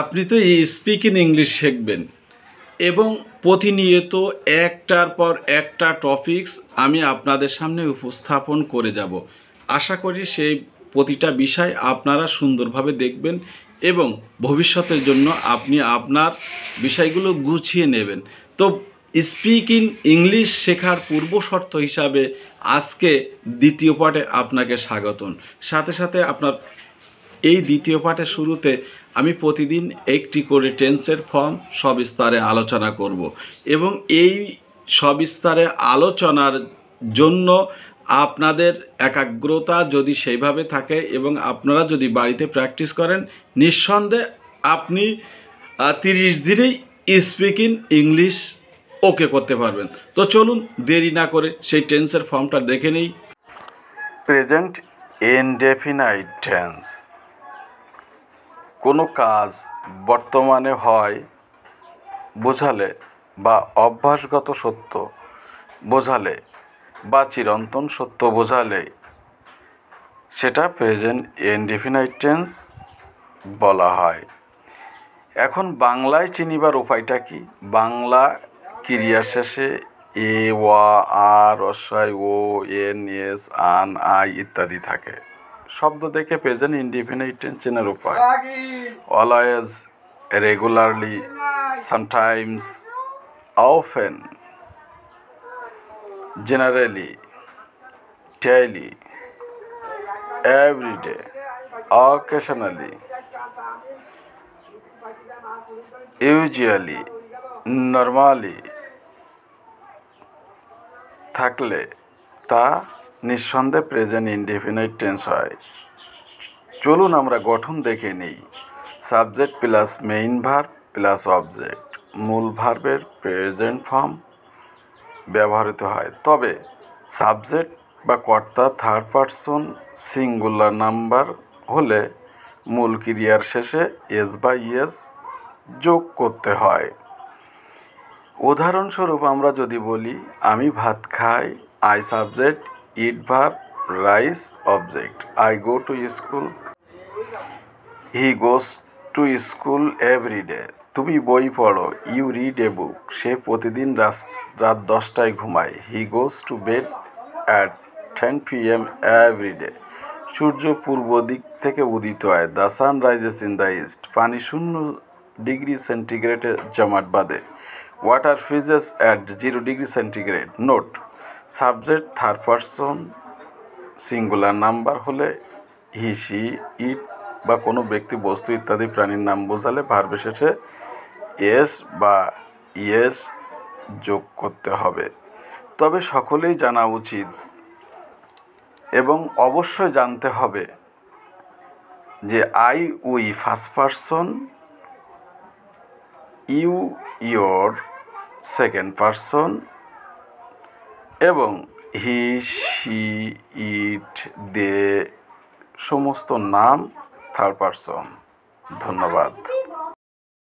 আপনি তো speaking English শিখবেন এবং প্রতিনিয়ত একটার পর একটা টপিকস আমি আপনাদের সামনে উপস্থাপন করে যাব আশা করি সেই প্রতিটা বিষয় আপনারা সুন্দরভাবে দেখবেন এবং ভবিষ্যতের জন্য আপনি আপনার বিষয়গুলো গুছিয়ে নেবেন তো স্পিকিং ইংলিশ শেখার পূর্বশর্ত হিসাবে আজকে দ্বিতীয় পাঠে আপনাকে স্বাগতন সাথে সাথে আপনার এই দ্বিতীয় পাঠের শুরুতে আমি প্রতিদিন একটি করে টেন্সের ফর্ম সবিস্তারে আলোচনা করব এবং এই সবিস্তারে আলোচনার জন্য আপনাদের একাগ্রতা যদি সেইভাবে থাকে এবং আপনারা যদি বাড়িতে প্র্যাকটিস করেন নিঃসন্দেহে আপনি তিরিশ দিনেই স্পিকিং ইংলিশ ওকে করতে পারবেন তো চলুন দেরি না করে সেই টেন্সের ফর্মটা দেখে নিই প্রেজেন্ট ইনডেফিনাইট টেন্স কোনো কাজ বর্তমানে হয় বোঝালে বা অভ্যাসগত সত্য বোঝালে বা চিরন্তন সত্য বোঝালে সেটা প্রেজেন্ট ইনডিফিনাইট টেন্স বলা হয় এখন বাংলায় চিনিবার উপায়টা কি বাংলা ক্রিয়া শেষে এ ওয়া আর অসায় ও এন এস আন আই ইত্যাদি থাকে শব্দ দেখে পেয়ে যান ইনডিফিনিট টেনশনের উপায় always regularly sometimes often generally daily everyday occasionally usually normally থাকলে তা নিঃসন্দেহে প্রেজেন্ট ইনডিফিনাইট টেন্স হয় চলুন আমরা গঠন দেখে নিই subject plus main verb plus object মূল ভার্বের প্রেজেন্ট ফর্ম ব্যবহৃত হয় তবে সাবজেক্ট বা কর্তা থার্ড পারসন সিঙ্গুলার নাম্বার হলে মূল ক্রিয়ার শেষে এস বা ইয়েস যোগ করতে হয় উদাহরণস্বরূপ আমরা যদি বলি আমি ভাত খাই I subject eat verb rice object I go to school he goes to school every day তুমি বই পড়ো ইউ রিড এ বুক সে প্রতিদিন রাত দশটায় ঘুমায় he goes to bed at ten P M every day সূর্য পূর্ব দিক থেকে উদিত হয় the sun rises in the east পানি শূন্য ডিগ্রি সেন্টিগ্রেডে জমাট বাঁধে water freezes at zero degree centigrade note subject third person singular number হলে হি সি ইট বা কোনো ব্যক্তি বস্তু ইত্যাদি প্রাণীর নাম বোঝালে ভার্বের শেষে এস বা ইয়েস যোগ করতে হবে তবে সকলেই জানা উচিত এবং অবশ্যই জানতে হবে যে I we first person you your second person এবং হি সি ইট দে সমস্ত নাম থার্ড পারসন ধন্যবাদ